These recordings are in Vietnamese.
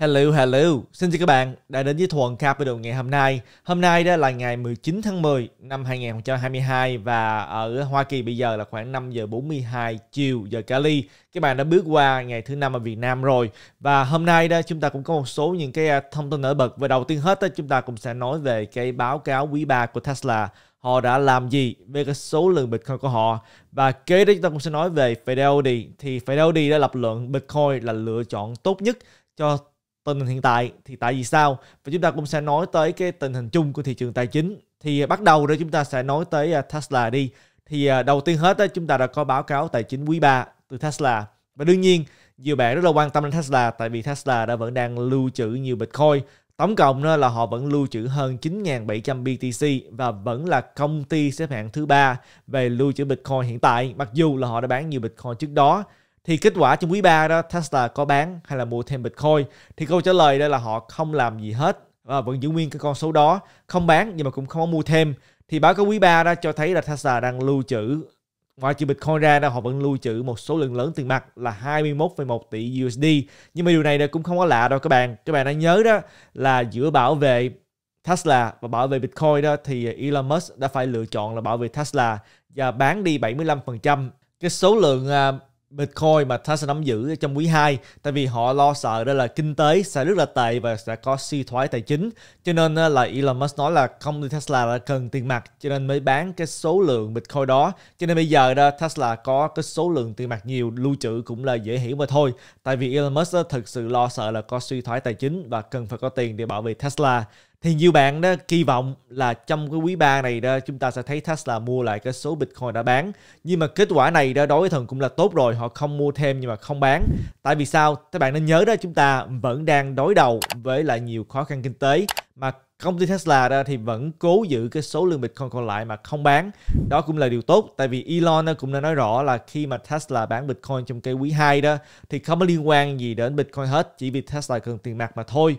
Hello, hello. Xin chào các bạn đã đến với Thuần Capital ngày hôm nay. Hôm nay đó là ngày 19 tháng 10 năm 2022 và ở Hoa Kỳ bây giờ là khoảng 5 giờ 42 chiều giờ Cali. Các bạn đã bước qua ngày thứ năm ở Việt Nam rồi. Và hôm nay đó chúng ta cũng có một số những cái à, thông tin nổi bật. Và đầu tiên hết đó, chúng ta cũng sẽ nói về cái báo cáo quý 3 của Tesla họ đã làm gì về cái số lượng Bitcoin của họ và kế đó chúng ta cũng sẽ nói về Fidelity thì Fidelity đã lập luận Bitcoin là lựa chọn tốt nhất cho tình hình hiện tại thì tại vì sao và chúng ta cũng sẽ nói tới cái tình hình chung của thị trường tài chính thì à, bắt đầu đó chúng ta sẽ nói tới à, Tesla đi thì à, đầu tiên hết đó, chúng ta đã có báo cáo tài chính quý 3 từ Tesla và đương nhiên nhiều bạn rất là quan tâm đến Tesla tại vì Tesla đã vẫn đang lưu trữ nhiều Bitcoin tổng cộng đó là họ vẫn lưu trữ hơn 9.700 BTC và vẫn là công ty xếp hạng thứ ba về lưu trữ Bitcoin hiện tại mặc dù là họ đã bán nhiều Bitcoin trước đó thì kết quả trong quý 3 đó Tesla có bán hay là mua thêm Bitcoin thì câu trả lời đây là họ không làm gì hết và vẫn giữ nguyên cái con số đó không bán nhưng mà cũng không có mua thêm thì báo cáo quý 3 đó cho thấy là Tesla đang lưu trữ ngoài trừ Bitcoin ra đó họ vẫn lưu trữ một số lượng lớn tiền mặt là 21,1 tỷ USD nhưng mà điều này cũng không có lạ đâu các bạn các bạn đã nhớ đó là giữa bảo vệ Tesla và bảo vệ Bitcoin đó thì Elon Musk đã phải lựa chọn là bảo vệ Tesla và bán đi 75% cái số lượng à, Bitcoin mà Tesla nắm giữ trong quý 2 tại vì họ lo sợ đó là kinh tế sẽ rất là tệ và sẽ có suy thoái tài chính cho nên ờ, là Elon Musk nói là công ty Tesla là cần tiền mặt cho nên mới bán cái số lượng Bitcoin đó cho nên bây giờ đó Tesla có cái số lượng tiền mặt nhiều lưu trữ cũng là dễ hiểu mà thôi tại vì Elon Musk ờ, thực sự lo sợ là có suy thoái tài chính và cần phải có tiền để bảo vệ Tesla thì nhiều bạn đó kỳ vọng là trong cái quý 3 này đó chúng ta sẽ thấy Tesla mua lại cái số Bitcoin đã bán. Nhưng mà kết quả này đó đối với thần cũng là tốt rồi, họ không mua thêm nhưng mà không bán. Tại vì sao? Các bạn nên nhớ đó chúng ta vẫn đang đối đầu với lại nhiều khó khăn kinh tế mà công ty Tesla đó thì vẫn cố giữ cái số lượng Bitcoin còn lại mà không bán. Đó cũng là điều tốt tại vì Elon cũng đã nói rõ là khi mà Tesla bán Bitcoin trong cái quý 2 đó thì không có liên quan gì đến Bitcoin hết, chỉ vì Tesla cần tiền mặt mà thôi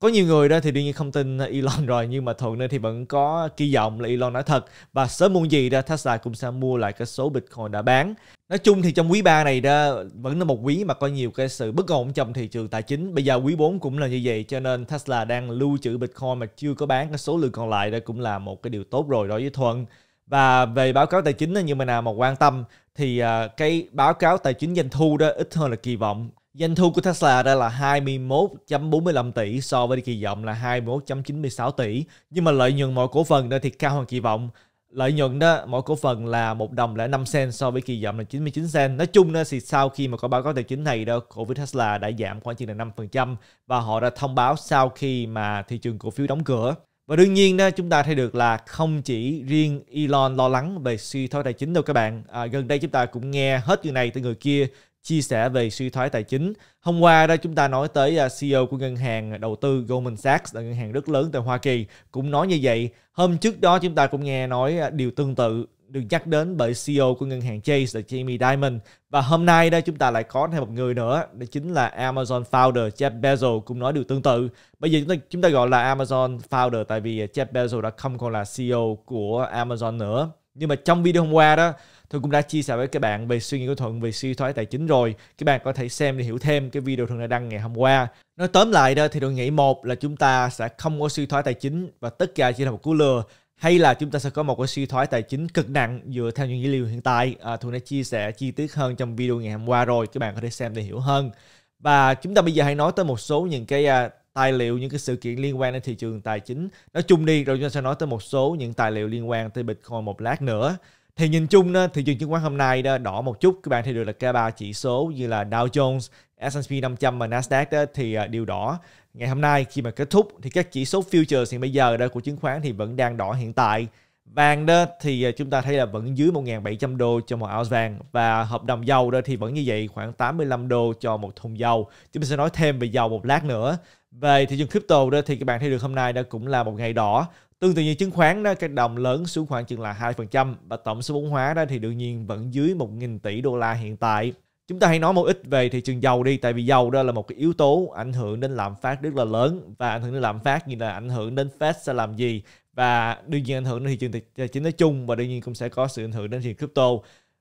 có nhiều người đó thì đương nhiên không tin Elon rồi nhưng mà thuận nên thì vẫn có kỳ vọng là Elon nói thật và sớm muộn gì đó Tesla cũng sẽ mua lại cái số Bitcoin đã bán. Nói chung thì trong quý 3 này đó vẫn là một quý mà có nhiều cái sự bất ổn trong thị trường tài chính. Bây giờ quý 4 cũng là như vậy cho nên Tesla đang lưu trữ Bitcoin mà chưa có bán cái số lượng còn lại đó cũng là một cái điều tốt rồi đối với Thuận. Và về báo cáo tài chính như mà nào mà quan tâm thì à, cái báo cáo tài chính doanh thu đó ít hơn là kỳ vọng Doanh thu của Tesla đây là 21.45 tỷ so với kỳ vọng là 21.96 tỷ, nhưng mà lợi nhuận mỗi cổ phần đó thì cao hơn kỳ vọng. Lợi nhuận đó mỗi cổ phần là 1 đồng lẻ 5 cent so với kỳ vọng là 99 cent. Nói chung đó thì sau khi mà có báo cáo tài chính này đó, cổ phiếu Tesla đã giảm khoảng chừng là 5% và họ đã thông báo sau khi mà thị trường cổ phiếu đóng cửa. Và đương nhiên đó chúng ta thấy được là không chỉ riêng Elon lo lắng về suy thoái tài chính đâu các bạn. À, gần đây chúng ta cũng nghe hết người này từ người kia chia sẻ về suy thoái tài chính. Hôm qua đó chúng ta nói tới à, CEO của ngân hàng đầu tư Goldman Sachs là ngân hàng rất lớn tại Hoa Kỳ cũng nói như vậy. Hôm trước đó chúng ta cũng nghe nói à, điều tương tự được nhắc đến bởi CEO của ngân hàng Chase là Jamie Dimon và hôm nay đây chúng ta lại có thêm một người nữa đó chính là Amazon founder Jeff Bezos cũng nói điều tương tự bây giờ chúng ta chúng ta gọi là Amazon founder tại vì Jeff Bezos đã không còn là CEO của Amazon nữa nhưng mà trong video hôm qua đó Thuận cũng đã chia sẻ với các bạn về suy nghĩ của Thuận về suy thoái tài chính rồi. Các bạn có thể xem để hiểu thêm cái video Thuận đã đăng ngày hôm qua. Nói tóm lại đó thì Thuận nghĩ một là chúng ta sẽ không có suy thoái tài chính và tất cả chỉ là một cú lừa hay là chúng ta sẽ có một cái suy thoái tài chính cực nặng dựa theo những dữ liệu hiện tại. À, Thuận đã chia sẻ chi tiết hơn trong video ngày hôm qua rồi, các bạn có thể xem để hiểu hơn. Và chúng ta bây giờ hãy nói tới một số những cái à, tài liệu những cái sự kiện liên quan đến thị trường tài chính nói chung đi rồi chúng ta sẽ nói tới một số những tài liệu liên quan tới Bitcoin một lát nữa thì nhìn chung thị trường chứng khoán hôm nay đỏ một chút các bạn thấy được là cả ba chỉ số như là Dow Jones, S&P 500 và Nasdaq đó, thì à, đều đỏ ngày hôm nay khi mà kết thúc thì các chỉ số futures hiện bây giờ đó của chứng khoán thì vẫn đang đỏ hiện tại vàng đó thì à, chúng ta thấy là vẫn dưới 1.700 đô cho một ounce vàng và hợp đồng dầu đó thì vẫn như vậy khoảng 85 đô cho một thùng dầu chúng ta sẽ nói thêm về dầu một lát nữa về thị trường crypto đó thì các bạn thấy được hôm nay đó cũng là một ngày đỏ Tương tự như chứng khoán đó, các đồng lớn xuống khoảng chừng là 2% và tổng số vốn hóa đó thì đương nhiên vẫn dưới 1.000 tỷ đô la hiện tại. Chúng ta hãy nói một ít về thị trường dầu đi, tại vì dầu đó là một cái yếu tố ảnh hưởng đến lạm phát rất là lớn và ảnh hưởng đến lạm phát như là ảnh hưởng đến Fed sẽ làm gì và đương nhiên ảnh hưởng đến thị trường tài chính nói chung và đương nhiên cũng sẽ có sự ảnh hưởng đến thị trường crypto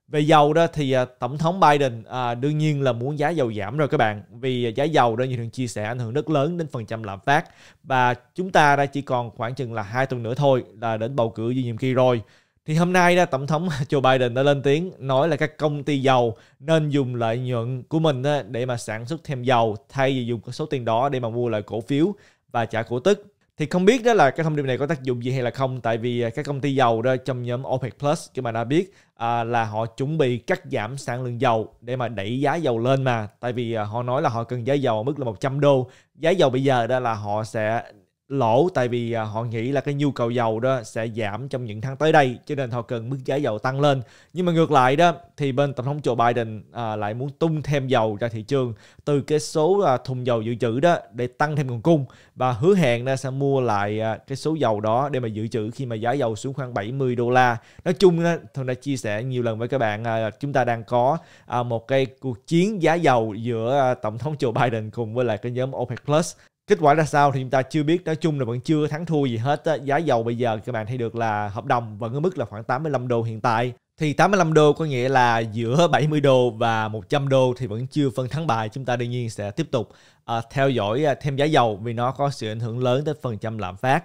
về dầu đó thì à, tổng thống Biden à, đương nhiên là muốn giá dầu giảm rồi các bạn vì à, giá dầu đó như thường chia sẻ ảnh hưởng rất lớn đến phần trăm lạm phát và chúng ta đã chỉ còn khoảng chừng là hai tuần nữa thôi là đến bầu cử duy nhiệm kỳ rồi thì hôm nay đó tổng thống Joe Biden đã lên tiếng nói là các công ty dầu nên dùng lợi nhuận của mình để mà sản xuất thêm dầu thay vì dùng số tiền đó để mà mua lại cổ phiếu và trả cổ tức thì không biết đó là cái thông điệp này có tác dụng gì hay là không tại vì à, các công ty dầu đó trong nhóm OPEC Plus các bạn đã biết à, là họ chuẩn bị cắt giảm sản lượng dầu để mà đẩy giá dầu lên mà tại vì à, họ nói là họ cần giá dầu ở mức là 100 đô giá dầu bây giờ đó là họ sẽ lỗ tại vì à, họ nghĩ là cái nhu cầu dầu đó sẽ giảm trong những tháng tới đây cho nên họ cần mức giá dầu tăng lên nhưng mà ngược lại đó thì bên tổng thống Joe Biden à, lại muốn tung thêm dầu ra thị trường từ cái số à, thùng dầu dự trữ đó để tăng thêm nguồn cung và hứa hẹn là sẽ mua lại à, cái số dầu đó để mà dự trữ khi mà giá dầu xuống khoảng 70 đô la nói chung đó, tôi đã chia sẻ nhiều lần với các bạn à, chúng ta đang có à, một cái cuộc chiến giá dầu giữa à, tổng thống Joe Biden cùng với lại cái nhóm OPEC Plus kết quả ra sao thì chúng ta chưa biết nói chung là vẫn chưa thắng thua gì hết giá dầu bây giờ các bạn thấy được là hợp đồng vẫn ở mức là khoảng 85 đô hiện tại thì 85 đô có nghĩa là giữa 70 đô và 100 đô thì vẫn chưa phân thắng bại chúng ta đương nhiên sẽ tiếp tục uh, theo dõi ờ, thêm giá dầu vì nó có sự ảnh hưởng lớn tới phần trăm lạm phát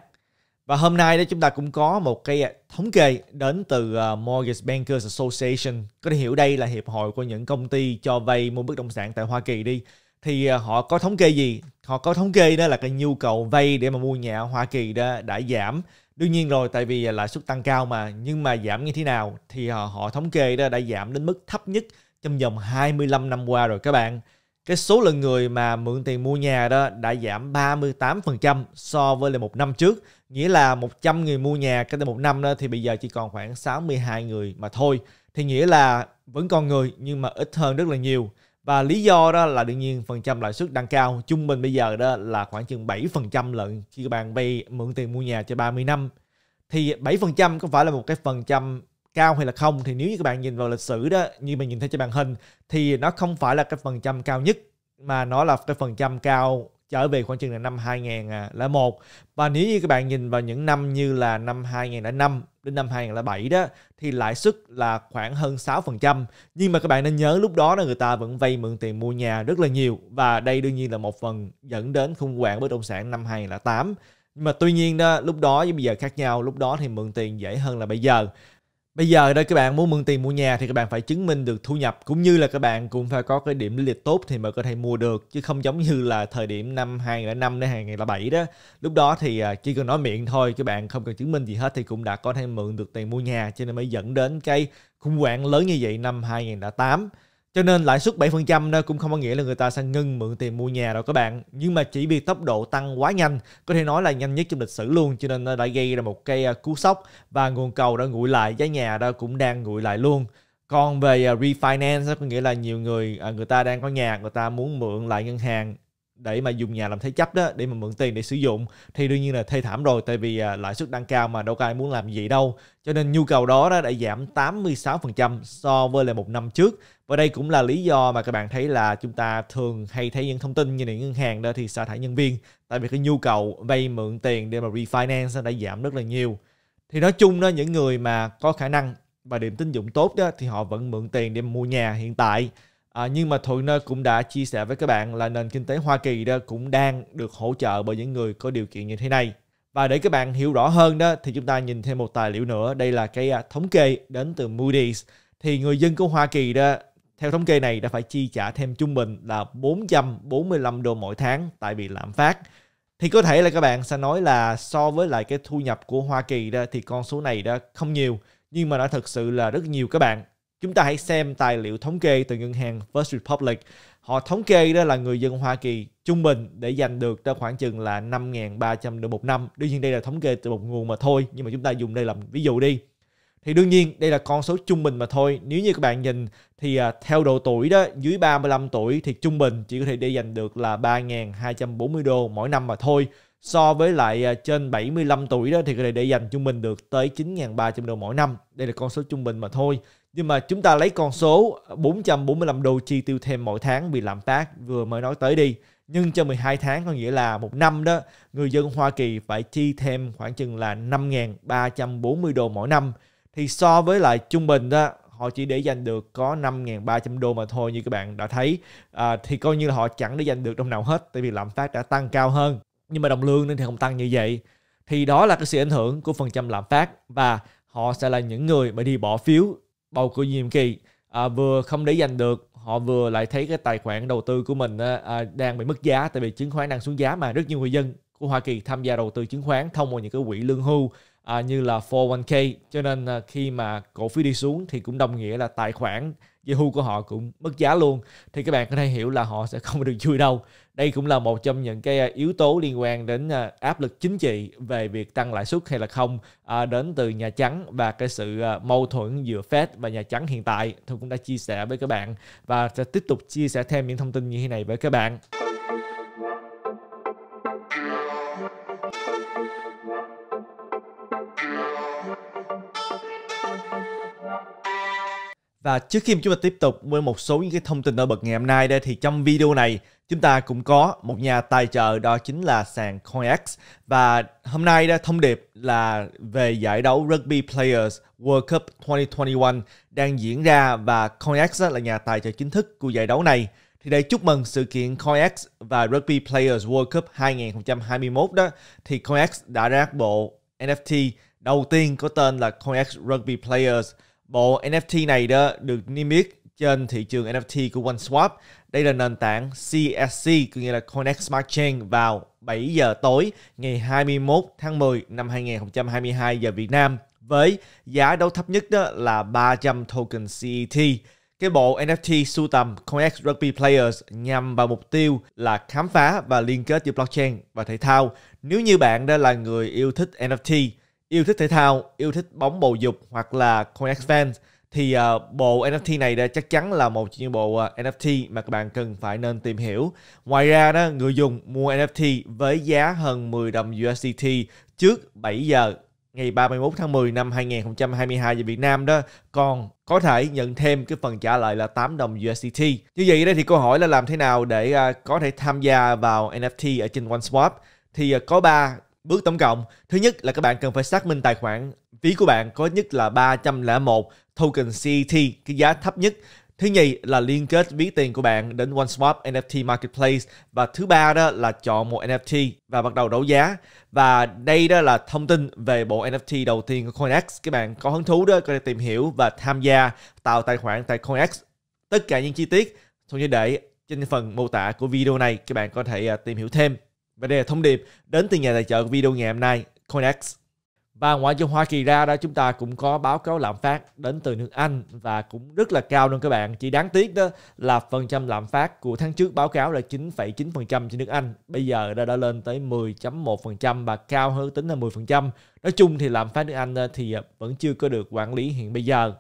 và hôm nay đó chúng ta cũng có một cái thống kê đến từ ờ, Mortgage Bankers Association. Có thể hiểu đây là hiệp hội của những công ty cho vay mua bất động sản tại Hoa Kỳ đi thì à, họ có thống kê gì họ có thống kê đó là cái nhu cầu vay để mà mua nhà ở Hoa Kỳ đó đã giảm đương nhiên rồi tại vì à, lãi suất tăng cao mà nhưng mà giảm như thế nào thì họ, à, họ thống kê đó đã giảm đến mức thấp nhất trong vòng 25 năm qua rồi các bạn cái số lượng người mà mượn tiền mua nhà đó đã giảm 38% so với lại một năm trước nghĩa là 100 người mua nhà cách đây một năm đó thì bây giờ chỉ còn khoảng 62 người mà thôi thì nghĩa là vẫn còn người nhưng mà ít hơn rất là nhiều và lý do đó là đương nhiên phần trăm lãi suất đang cao trung bình bây giờ đó là khoảng chừng 7% lận khi các bạn vay mượn tiền mua nhà cho 30 năm thì 7% có phải là một cái phần trăm cao hay là không thì nếu như các bạn nhìn vào lịch sử đó như mình nhìn thấy trên màn hình thì nó không phải là cái phần trăm cao nhất mà nó là cái phần trăm cao trở về khoảng chừng là năm 2001 à, và nếu như các bạn nhìn vào những năm như là năm 2005 đến năm 2007 đó thì lãi suất là khoảng hơn 6% nhưng mà các bạn nên nhớ lúc đó là người ta vẫn vay mượn tiền mua nhà rất là nhiều và đây đương nhiên là một phần dẫn đến khủng hoảng bất động sản năm 2008 nhưng mà tuy nhiên đó lúc đó với bây giờ khác nhau lúc đó thì mượn tiền dễ hơn là bây giờ Bây giờ đây các bạn muốn mượn tiền mua nhà thì các bạn phải chứng minh được thu nhập cũng như là các bạn cũng phải có cái điểm lịch tốt thì mới có thể mua được chứ không giống như là thời điểm năm 2005 đến 2007 đó. Lúc đó thì à, chỉ cần nói miệng thôi các bạn không cần chứng minh gì hết thì cũng đã có thể mượn được tiền mua nhà cho nên mới dẫn đến cái khủng hoảng lớn như vậy năm 2008. Cho nên lãi suất 7% nó cũng không có nghĩa là người ta sẽ ngưng mượn tiền mua nhà đâu các bạn. Nhưng mà chỉ vì tốc độ tăng quá nhanh, có thể nói là nhanh nhất trong lịch sử luôn cho nên nó đã gây ra một cái à, cú sốc và nguồn cầu đã nguội lại, giá nhà đó cũng đang nguội lại luôn. Còn về à, refinance có nghĩa là nhiều người à, người ta đang có nhà, người ta muốn mượn lại ngân hàng để mà dùng nhà làm thế chấp đó để mà mượn tiền để sử dụng thì đương nhiên là thê thảm rồi tại vì à, lãi suất đang cao mà đâu có ai muốn làm gì đâu cho nên nhu cầu đó, đó đã giảm 86% so với lại một năm trước và đây cũng là lý do mà các bạn thấy là chúng ta thường hay thấy những thông tin như những ngân hàng đó thì sa thải nhân viên tại vì cái nhu cầu vay mượn tiền để mà refinance đã giảm rất là nhiều thì nói chung đó những người mà có khả năng và điểm tín dụng tốt đó thì họ vẫn mượn tiền để mua nhà hiện tại À, nhưng mà Thuận cũng đã chia sẻ với các bạn là nền kinh tế Hoa Kỳ đó cũng đang được hỗ trợ bởi những người có điều kiện như thế này. Và để các bạn hiểu rõ hơn đó thì chúng ta nhìn thêm một tài liệu nữa. Đây là cái à, thống kê đến từ Moody's. Thì người dân của Hoa Kỳ đó theo thống kê này đã phải chi trả thêm trung bình là 445 đô mỗi tháng tại vì lạm phát. Thì có thể là các bạn sẽ nói là so với lại cái thu nhập của Hoa Kỳ đó thì con số này đó không nhiều. Nhưng mà nó thật sự là rất nhiều các bạn. Chúng ta hãy xem tài liệu thống kê từ ngân hàng First Republic. Họ thống kê đó là người dân Hoa Kỳ trung bình để giành được ra khoảng chừng là 5.300 đô một năm. Đương nhiên đây là thống kê từ một nguồn mà thôi, nhưng mà chúng ta dùng đây làm ví dụ đi. Thì đương nhiên đây là con số trung bình mà thôi. Nếu như các bạn nhìn thì à, theo độ tuổi đó, dưới 35 tuổi thì trung bình chỉ có thể để giành được là 3.240 đô mỗi năm mà thôi. So với lại à, trên 75 tuổi đó thì có thể để dành trung bình được tới 9.300 đô mỗi năm. Đây là con số trung bình mà thôi nhưng mà chúng ta lấy con số 445 đô chi tiêu thêm mỗi tháng bị lạm phát vừa mới nói tới đi nhưng cho 12 tháng có nghĩa là một năm đó người dân Hoa Kỳ phải chi thêm khoảng chừng là 5.340 đô mỗi năm thì so với lại trung bình đó họ chỉ để dành được có 5.300 đô mà thôi như các bạn đã thấy à, thì coi như là họ chẳng để dành được đồng nào hết tại vì lạm phát đã tăng cao hơn nhưng mà đồng lương nên thì không tăng như vậy thì đó là cái sự ảnh hưởng của phần trăm lạm phát và họ sẽ là những người mà đi bỏ phiếu bầu cử nhiệm kỳ à, vừa không để giành được họ vừa lại thấy cái tài khoản đầu tư của mình à, đang bị mất giá tại vì chứng khoán đang xuống giá mà rất nhiều người dân của Hoa Kỳ tham gia đầu tư chứng khoán thông qua những cái quỹ lương hưu à, như là 401k cho nên à, khi mà cổ phiếu đi xuống thì cũng đồng nghĩa là tài khoản Yahoo của họ cũng mất giá luôn thì các bạn có thể hiểu là họ sẽ không được vui đâu đây cũng là một trong những cái à, yếu tố liên quan đến à, áp lực chính trị về việc tăng lãi suất hay là không à, đến từ Nhà Trắng và cái sự mâu thuẫn giữa Fed và Nhà Trắng hiện tại tôi cũng đã chia sẻ với các bạn và sẽ tiếp tục chia sẻ thêm những thông tin như thế này với các bạn. Và trước khi chúng ta tiếp tục với một số những cái thông tin nổi bật ngày hôm nay đây thì trong video này chúng ta cũng có một nhà tài trợ đó chính là sàn CoinX và hôm nay đó thông điệp là về giải đấu Rugby Players World Cup 2021 đang diễn ra và CoinX là nhà tài trợ chính thức của giải đấu này. Thì để chúc mừng sự kiện CoinX và Rugby Players World Cup 2021 đó thì CoinX đã ra bộ NFT đầu tiên có tên là CoinX Rugby Players Bộ NFT này đó được niêm yết trên thị trường NFT của OneSwap. Đây là nền tảng CSC, có nghĩa là Connect Smart Chain vào 7 giờ tối ngày 21 tháng 10 năm 2022 giờ Việt Nam với giá đấu thấp nhất đó là 300 token CET. Cái bộ NFT sưu tầm Connect Rugby Players nhằm vào mục tiêu là khám phá và liên kết giữa blockchain và thể thao. Nếu như bạn đó là người yêu thích NFT yêu thích thể thao, yêu thích bóng bầu dục hoặc là CoinEx fans thì uh, bộ NFT này đã chắc chắn là một trong những bộ uh, ờ, NFT mà các bạn cần phải nên tìm hiểu. Ngoài ra đó, người dùng mua NFT với giá hơn 10 đồng USDT trước 7 giờ ngày 31 tháng 10 năm 2022 giờ Việt Nam đó còn có thể nhận thêm cái phần trả lại là 8 đồng USDT. Như vậy đây thì câu hỏi là làm thế nào để uh, có thể tham gia vào NFT ở trên OneSwap thì uh, có ba Bước tổng cộng, thứ nhất là các bạn cần phải xác minh tài khoản ví của bạn có nhất là 301 token CET, cái giá thấp nhất. Thứ nhì là liên kết ví tiền của bạn đến OneSwap NFT Marketplace và thứ ba đó là chọn một NFT và bắt đầu đấu giá. Và đây đó là thông tin về bộ NFT đầu tiên của CoinX Các bạn có hứng thú đó có thể tìm hiểu và tham gia tạo tài khoản tại CoinX Tất cả những chi tiết tôi sẽ để trên phần mô tả của video này các bạn có thể à, tìm hiểu thêm. Và đây là thông điệp đến từ nhà tài trợ video ngày hôm nay, coinex Và ngoại giao Hoa Kỳ ra đó chúng ta cũng có báo cáo lạm phát đến từ nước Anh và cũng rất là cao luôn các bạn. Chỉ đáng tiếc đó là phần trăm lạm phát của tháng trước báo cáo là 9,9% trên nước Anh. Bây giờ đã đã lên tới 10.1% và cao hơn tính là 10%. Nói chung thì lạm phát nước Anh ờ, thì ờ, vẫn chưa có được quản lý hiện bây giờ.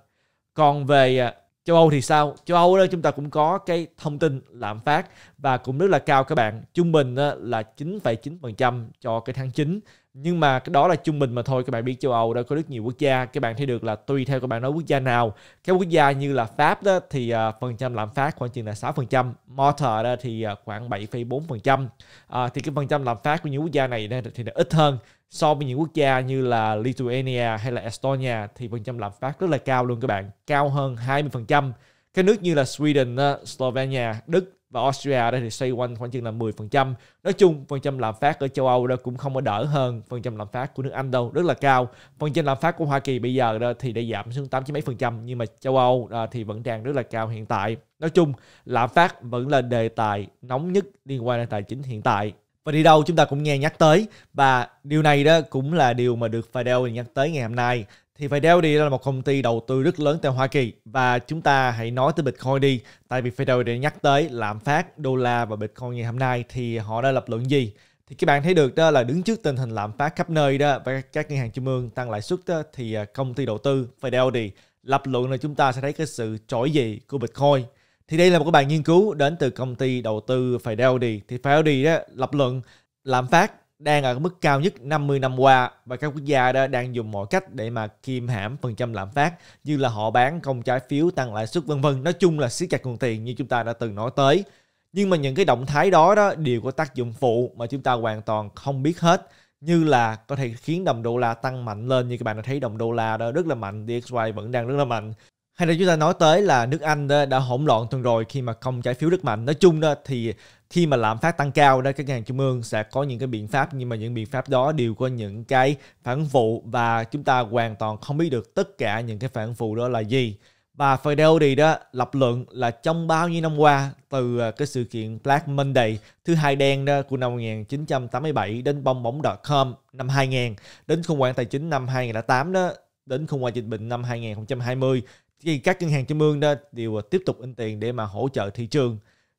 Còn về ờ, châu Âu thì sao châu Âu đó chúng ta cũng có cái thông tin lạm phát và cũng rất là cao các bạn trung bình là 9,9% cho cái tháng 9 nhưng mà cái đó là trung bình mà thôi các bạn biết châu Âu đã có rất nhiều quốc gia các bạn thấy được là tùy theo các bạn nói quốc gia nào các quốc gia như là Pháp đó thì uh, phần trăm lạm phát khoảng chừng là 6% Malta đó thì uh, khoảng 7,4% uh, à, thì cái phần trăm lạm phát của những quốc gia này thì là ít hơn so với những quốc gia như là Lithuania hay là Estonia thì phần trăm lạm phát rất là cao luôn các bạn cao hơn 20% các nước như là Sweden, Slovenia, Đức và Austria đây thì xoay quanh khoảng chừng là 10%. Nói chung phần trăm lạm phát ở châu Âu đó cũng không có đỡ hơn phần trăm lạm phát của nước Anh đâu, rất là cao. Phần trăm lạm phát của Hoa Kỳ bây giờ đó thì đã giảm xuống 8 mấy phần trăm nhưng mà châu Âu à, thì vẫn đang rất là cao hiện tại. Nói chung lạm phát vẫn là đề tài nóng nhất liên quan đến tài chính hiện tại và đi đâu chúng ta cũng nghe nhắc tới và điều này đó cũng là điều mà được Fidelity nhắc tới ngày hôm nay thì Fidelity là một công ty đầu tư rất lớn tại Hoa Kỳ và chúng ta hãy nói tới Bitcoin đi tại vì Fidelity nhắc tới lạm phát đô la và Bitcoin ngày hôm nay thì họ đã lập luận gì thì các bạn thấy được đó là đứng trước tình hình lạm phát khắp nơi đó và các ngân hàng trung ương tăng lãi suất đó, thì à, công ty đầu tư Fidelity lập luận là chúng ta sẽ thấy cái sự trỗi dậy của Bitcoin thì đây là một cái bài nghiên cứu đến từ công ty đầu tư Fidelity. Thì Fidelity đó lập luận lạm phát đang ở mức cao nhất 50 năm qua và các quốc gia đó đang dùng mọi cách để mà kiềm hãm phần trăm lạm phát như là họ bán công trái phiếu tăng lãi suất vân vân nói chung là siết chặt nguồn tiền như chúng ta đã từng nói tới nhưng mà những cái động thái đó đó đều có tác dụng phụ mà chúng ta hoàn toàn không biết hết như là có thể khiến đồng đô la tăng mạnh lên như các bạn đã thấy đồng đô la đó rất là mạnh DXY vẫn đang rất là mạnh hay là chúng ta nói tới là nước Anh đó đã hỗn loạn tuần rồi khi mà không trái phiếu rất mạnh nói chung đó thì khi mà lạm phát tăng cao đó các ngành trung ương sẽ có những cái biện pháp nhưng mà những biện pháp đó đều có những cái phản phụ và chúng ta hoàn toàn không biết được tất cả những cái phản phụ đó là gì và Fidelity đó lập luận là trong bao nhiêu năm qua từ à, cái sự kiện Black Monday thứ hai đen đó của năm 1987 đến bong bóng.com năm 2000 đến khủng hoảng tài chính năm 2008 đó đến khủng hoảng dịch bệnh năm 2020 thì các ngân hàng trung ương đó đều tiếp tục in tiền để mà hỗ trợ thị trường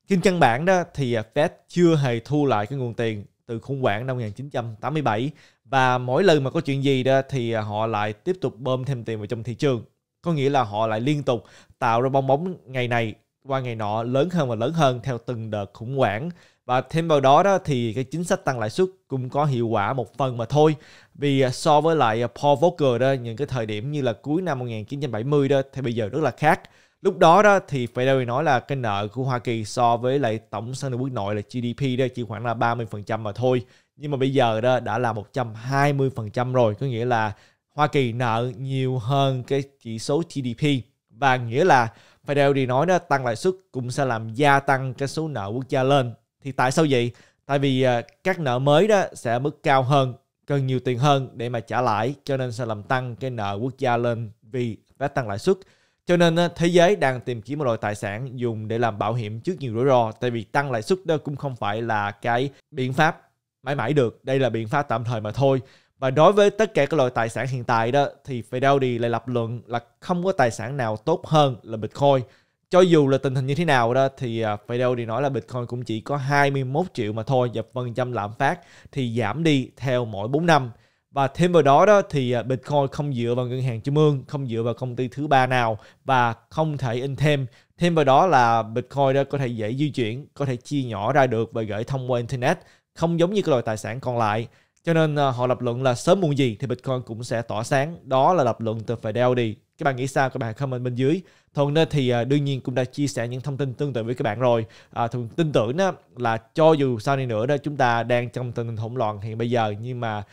trên căn bản đó thì Fed chưa hề thu lại cái nguồn tiền từ khủng hoảng năm 1987 và mỗi lần mà có chuyện gì đó thì họ lại tiếp tục bơm thêm tiền vào trong thị trường có nghĩa là họ lại liên tục tạo ra bong bóng ngày này qua ngày nọ lớn hơn và lớn hơn theo từng đợt khủng hoảng và thêm vào đó đó thì cái chính sách tăng lãi suất cũng có hiệu quả một phần mà thôi vì à, so với lại à, Paul Volcker đó những cái thời điểm như là cuối năm 1970 đó thì bây giờ rất là khác lúc đó đó thì phải đều nói là cái nợ của Hoa Kỳ so với lại tổng sản lượng quốc nội là GDP đó chỉ khoảng là 30% mà thôi nhưng mà bây giờ đó đã là 120% rồi có nghĩa là Hoa Kỳ nợ nhiều hơn cái chỉ số GDP và nghĩa là thì nói đó tăng lãi suất cũng sẽ làm gia tăng cái số nợ quốc gia lên. Thì tại sao vậy? Tại vì à, các nợ mới đó sẽ mức cao hơn, cần nhiều tiền hơn để mà trả lãi cho nên sẽ làm tăng cái nợ quốc gia lên vì đã tăng lãi suất. Cho nên à, thế giới đang tìm kiếm một loại tài sản dùng để làm bảo hiểm trước nhiều rủi ro tại vì tăng lãi suất đó cũng không phải là cái biện pháp mãi mãi được. Đây là biện pháp tạm thời mà thôi. Và đối với tất cả các loại tài sản hiện tại đó thì Fidelity lại lập luận là không có tài sản nào tốt hơn là Bitcoin. Cho dù là tình hình như thế nào đó thì à, Fidelity nói là Bitcoin cũng chỉ có 21 triệu mà thôi và phần trăm lạm phát thì giảm đi theo mỗi 4 năm. Và thêm vào đó đó thì à, Bitcoin không dựa vào ngân hàng trung ương, không dựa vào công ty thứ ba nào và không thể in thêm. Thêm vào đó là Bitcoin đó có thể dễ di chuyển, có thể chia nhỏ ra được và gửi thông qua Internet, không giống như các loại tài sản còn lại. Cho nên à, họ lập luận là sớm muộn gì thì Bitcoin cũng sẽ tỏa sáng. Đó là lập luận từ Fidelity. Các bạn nghĩ sao? Các bạn comment bên dưới. Thuận thì à, đương nhiên cũng đã chia sẻ những thông tin tương tự với các bạn rồi. À, Thuận tin tưởng đó là cho dù sao đi nữa đó chúng ta đang trong tình hình hỗn loạn hiện bây giờ nhưng mà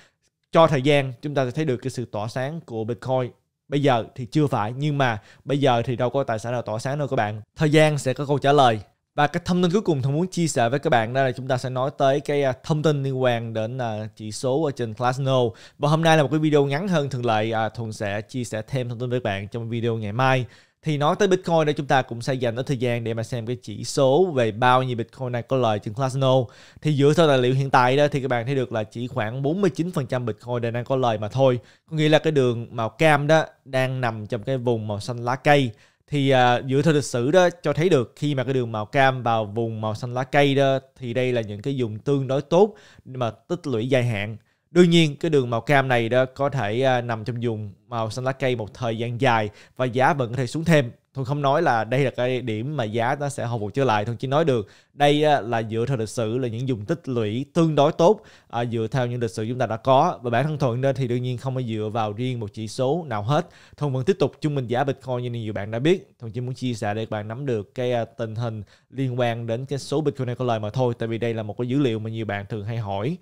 cho thời gian chúng ta sẽ thấy được cái sự tỏa sáng của Bitcoin Bây giờ thì chưa phải nhưng mà bây giờ thì đâu có tài sản nào tỏa sáng đâu các bạn. Thời gian sẽ có câu trả lời và cái thông tin cuối cùng thông muốn chia sẻ với các bạn đó là chúng ta sẽ nói tới cái à, thông tin liên quan đến à, chỉ số ở trên Classno và hôm nay là một cái video ngắn hơn thường lệ à, thuần sẽ chia sẻ thêm thông tin với bạn trong video ngày mai thì nói tới Bitcoin đây chúng ta cũng sẽ dành ít thời gian để mà xem cái chỉ số về bao nhiêu Bitcoin này có lời trên Classno. Thì dựa theo tài liệu hiện tại đó thì các bạn thấy được là chỉ khoảng 49% Bitcoin đang có lời mà thôi. Có nghĩa là cái đường màu cam đó đang nằm trong cái vùng màu xanh lá cây thì à, dựa theo lịch sử đó cho thấy được khi mà cái đường màu cam vào vùng màu xanh lá cây đó thì đây là những cái dùng tương đối tốt mà tích lũy dài hạn đương nhiên cái đường màu cam này đó có thể à, nằm trong vùng màu xanh lá cây một thời gian dài và giá vẫn có thể xuống thêm Thuận không nói là đây là cái điểm mà giá nó sẽ hồi phục trở lại. Thuận chỉ nói được đây là dựa theo lịch sử là những dùng tích lũy tương đối tốt à, dựa theo những lịch sử chúng ta đã có và bản thân Thuận nên thì đương nhiên không có dựa vào riêng một chỉ số nào hết. Thuận vẫn tiếp tục chung mình giá Bitcoin như nhiều bạn đã biết. Thuận chỉ muốn chia sẻ để các bạn nắm được cái à, tình hình liên quan đến cái số Bitcoin này có lời mà thôi. Tại vì đây là một cái dữ liệu mà nhiều bạn thường hay hỏi.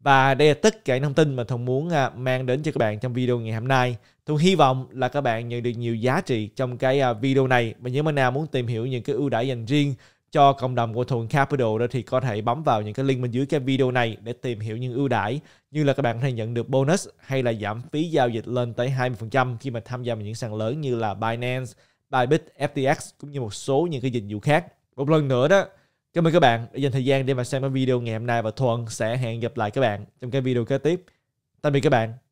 Và đây là tất cả những thông tin mà Thuận muốn à, mang đến cho các bạn trong video ngày hôm nay. Tôi hy vọng là các bạn nhận được nhiều giá trị trong cái à, video này. Và những bạn nào muốn tìm hiểu những cái ưu đãi dành riêng cho cộng đồng của Thuận Capital đó thì có thể bấm vào những cái link bên dưới cái video này để tìm hiểu những ưu đãi như là các bạn có thể nhận được bonus hay là giảm phí giao dịch lên tới 20% khi mà tham gia vào những sàn lớn như là Binance, Bybit, FTX cũng như một số những cái dịch vụ khác. Một lần nữa đó, cảm ơn các bạn đã dành thời gian để mà xem cái video ngày hôm nay và Thuận sẽ hẹn gặp lại các bạn trong cái video kế tiếp. Tạm biệt các bạn.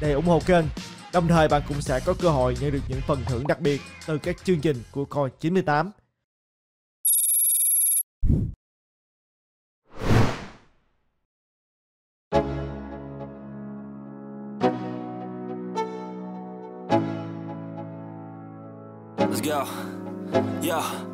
để ủng hộ kênh. Đồng thời bạn cũng sẽ có cơ hội nhận được những phần thưởng đặc biệt từ các chương trình của Coi 98. Let's go. Yeah.